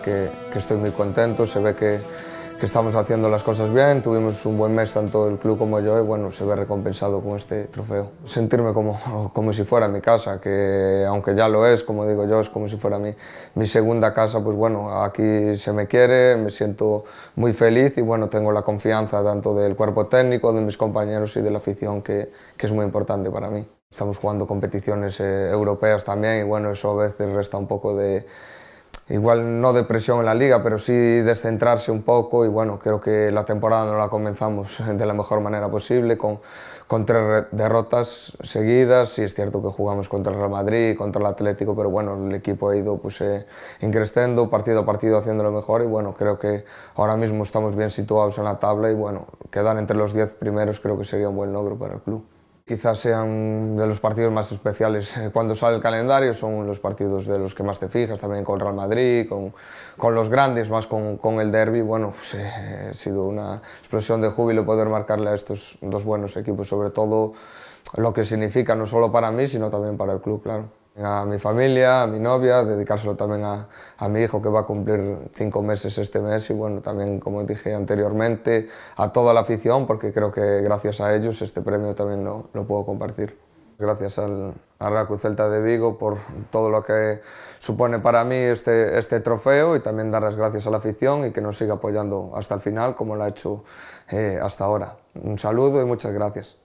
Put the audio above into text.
que, estoy muy contento, se ve que, estamos haciendo las cosas bien, tuvimos un buen mes tanto el club como yo y bueno, se ve recompensado con este trofeo. Sentirme como, como si fuera mi casa, que aunque ya lo es, como digo yo, es como si fuera mi, mi segunda casa, pues bueno, aquí se me quiere, me siento muy feliz y bueno, tengo la confianza tanto del cuerpo técnico, de mis compañeros y de la afición, que, que es muy importante para mí. Estamos jugando competiciones eh, europeas también y bueno, eso a veces resta un poco de igual no de presión en la liga, pero sí descentrarse un poco y bueno, creo que la temporada no la comenzamos de la mejor manera posible, con, con tres derrotas seguidas, sí es cierto que jugamos contra el Real Madrid, contra el Atlético, pero bueno, el equipo ha ido pues eh, increciendo partido a partido haciendo lo mejor y bueno, creo que ahora mismo estamos bien situados en la tabla y bueno, quedar entre los diez primeros creo que sería un buen logro para el club quizás sean de los partidos más especiales eh, cuando sale el calendario, son los partidos de los que más te fijas, también con Real Madrid, con, los grandes, más con, el derby. Bueno, pues, eh, ha sido una explosión de júbilo poder marcarle a estos dos buenos equipos, sobre todo lo que significa no solo para mí, sino también para el club, claro. A mi familia, a mi novia, dedicárselo también a, mi hijo que va a cumplir cinco meses este mes y bueno, también como dije anteriormente, a toda la afición porque creo que gracias a ellos este premio también lo, puedo compartir. Gracias al, a Racu Celta de Vigo por todo lo que supone para mí este, este, trofeo y también dar las gracias a la afición y que nos siga apoyando hasta el final como lo ha hecho eh, hasta ahora. Un saludo y muchas gracias.